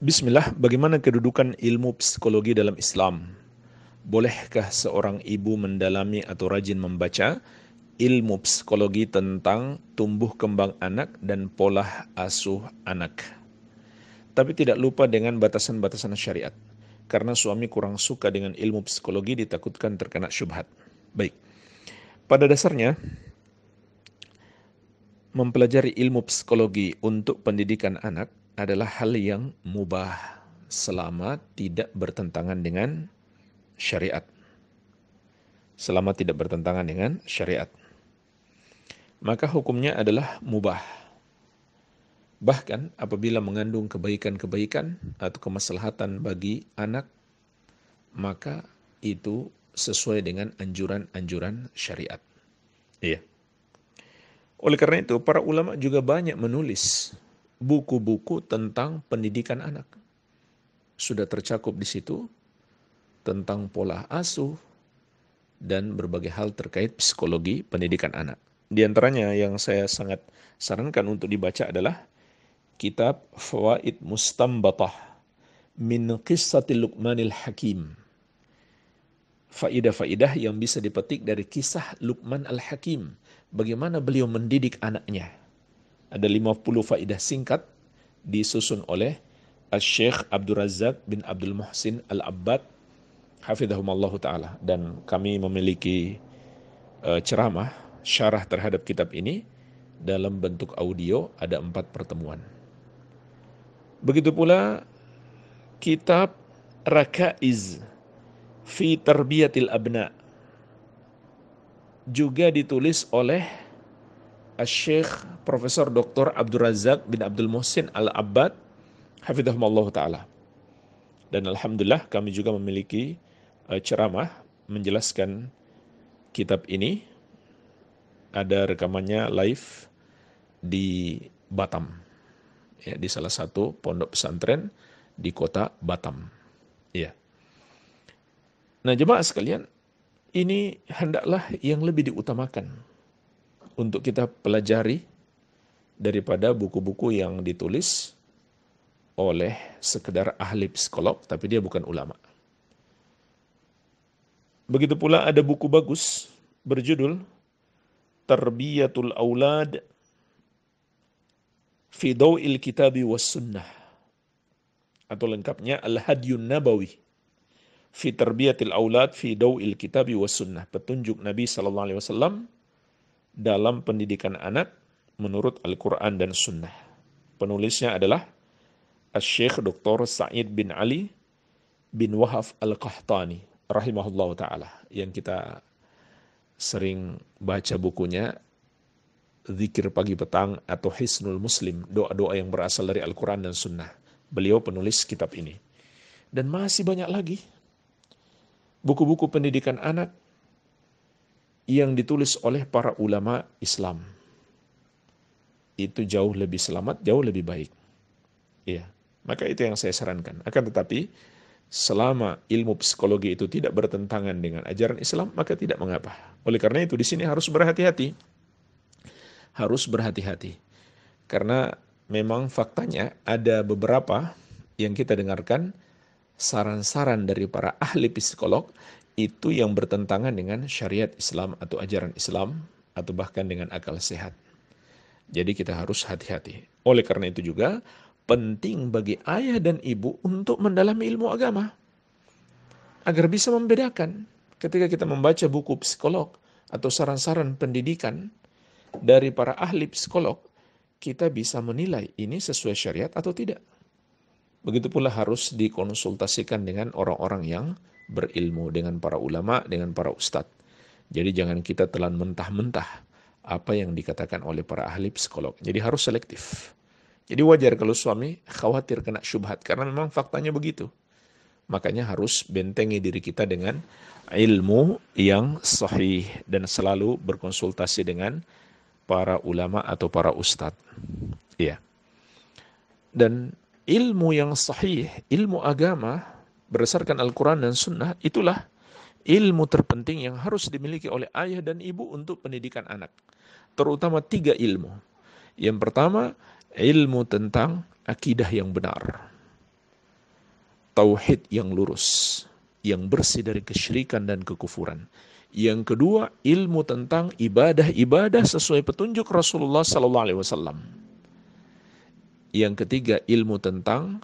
Bismillah, bagaimana kedudukan ilmu psikologi dalam Islam? Bolehkah seorang ibu mendalami atau rajin membaca ilmu psikologi tentang tumbuh kembang anak dan pola asuh anak? Tapi tidak lupa dengan batasan-batasan syariat, karena suami kurang suka dengan ilmu psikologi ditakutkan terkena syubhat. Baik, pada dasarnya mempelajari ilmu psikologi untuk pendidikan anak adalah hal yang mubah selama tidak bertentangan dengan syariat. Selama tidak bertentangan dengan syariat. Maka hukumnya adalah mubah. Bahkan apabila mengandung kebaikan-kebaikan atau kemaslahatan bagi anak, maka itu sesuai dengan anjuran-anjuran syariat. Iya. Oleh karena itu, para ulama juga banyak menulis buku-buku tentang pendidikan anak. Sudah tercakup di situ tentang pola asuh dan berbagai hal terkait psikologi pendidikan anak. Di antaranya yang saya sangat sarankan untuk dibaca adalah kitab Fawaid Mustambatah min Qissati Luqmanil Hakim. Faidah-faidah yang bisa dipetik dari kisah Luqman Al-Hakim. Bagaimana beliau mendidik anaknya ada 50 faedah singkat disusun oleh Syekh Abdul Razak bin Abdul Muhsin Al-Abbad Hafizahumallahu taala dan kami memiliki uh, ceramah syarah terhadap kitab ini dalam bentuk audio ada empat pertemuan. Begitu pula kitab Rakaiz fi Tarbiyatil Abna juga ditulis oleh Syekh Profesor Dr. Abdul Razak bin Abdul Muhsin Al-Abbad hafizahumullah taala. Dan alhamdulillah kami juga memiliki uh, ceramah menjelaskan kitab ini. Ada rekamannya live di Batam. Ya, di salah satu pondok pesantren di kota Batam. Ya. Nah, jemaah sekalian, ini hendaklah yang lebih diutamakan untuk kita pelajari daripada buku-buku yang ditulis oleh sekedar ahli psikolog, tapi dia bukan ulama. Begitu pula ada buku bagus berjudul Tarbiyatul Aulad fi Kitabi was Sunnah atau lengkapnya Al-Hadyun Nabawi fi Tarbiyatil Aulad fi Dawil Kitabi was Sunnah petunjuk Nabi sallallahu alaihi wasallam dalam pendidikan anak menurut Al-Quran dan Sunnah. Penulisnya adalah Syekh Dr. Said bin Ali bin Wahaf Al-Qahtani rahimahullah ta'ala yang kita sering baca bukunya Zikir Pagi Petang atau Hisnul Muslim, doa-doa yang berasal dari Al-Quran dan Sunnah. Beliau penulis kitab ini. Dan masih banyak lagi buku-buku pendidikan anak yang ditulis oleh para ulama Islam. Itu jauh lebih selamat, jauh lebih baik. Iya. Maka itu yang saya sarankan. Akan tetapi, selama ilmu psikologi itu tidak bertentangan dengan ajaran Islam, maka tidak mengapa. Oleh karena itu, di sini harus berhati-hati. Harus berhati-hati. Karena memang faktanya ada beberapa yang kita dengarkan saran-saran dari para ahli psikolog itu yang bertentangan dengan syariat Islam atau ajaran Islam atau bahkan dengan akal sehat. Jadi kita harus hati-hati. Oleh karena itu juga penting bagi ayah dan ibu untuk mendalami ilmu agama agar bisa membedakan ketika kita membaca buku psikolog atau saran-saran pendidikan dari para ahli psikolog kita bisa menilai ini sesuai syariat atau tidak. Begitu pula harus dikonsultasikan dengan orang-orang yang berilmu, dengan para ulama, dengan para ustadz. Jadi jangan kita telan mentah-mentah apa yang dikatakan oleh para ahli psikolog. Jadi harus selektif. Jadi wajar kalau suami khawatir kena syubhat karena memang faktanya begitu. Makanya harus bentengi diri kita dengan ilmu yang sahih dan selalu berkonsultasi dengan para ulama atau para ustadz. Iya. Dan ilmu yang sahih, ilmu agama berdasarkan Al-Quran dan Sunnah itulah ilmu terpenting yang harus dimiliki oleh ayah dan ibu untuk pendidikan anak. Terutama tiga ilmu. Yang pertama, ilmu tentang akidah yang benar. Tauhid yang lurus, yang bersih dari kesyirikan dan kekufuran. Yang kedua, ilmu tentang ibadah-ibadah sesuai petunjuk Rasulullah sallallahu yang ketiga, ilmu tentang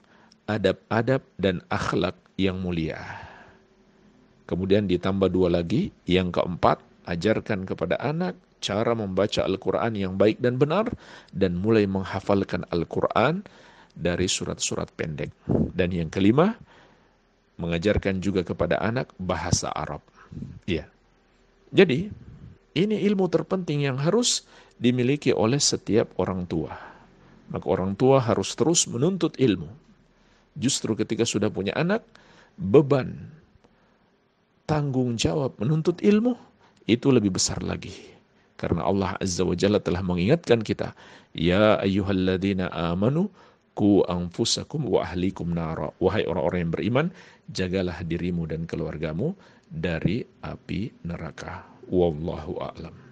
adab-adab dan akhlak yang mulia. Kemudian ditambah dua lagi, yang keempat, ajarkan kepada anak cara membaca Al-Quran yang baik dan benar, dan mulai menghafalkan Al-Quran dari surat-surat pendek. Dan yang kelima, mengajarkan juga kepada anak bahasa Arab. Ya. Jadi, ini ilmu terpenting yang harus dimiliki oleh setiap orang tua. Maka orang tua harus terus menuntut ilmu. Justru ketika sudah punya anak, beban tanggung jawab menuntut ilmu itu lebih besar lagi. Karena Allah Azza wa Jalla telah mengingatkan kita, Ya ayyuhalladzina amanu, ku anfusakum wa ahlikum nara. Wahai orang-orang yang beriman, jagalah dirimu dan keluargamu dari api neraka. Wallahu a'lam.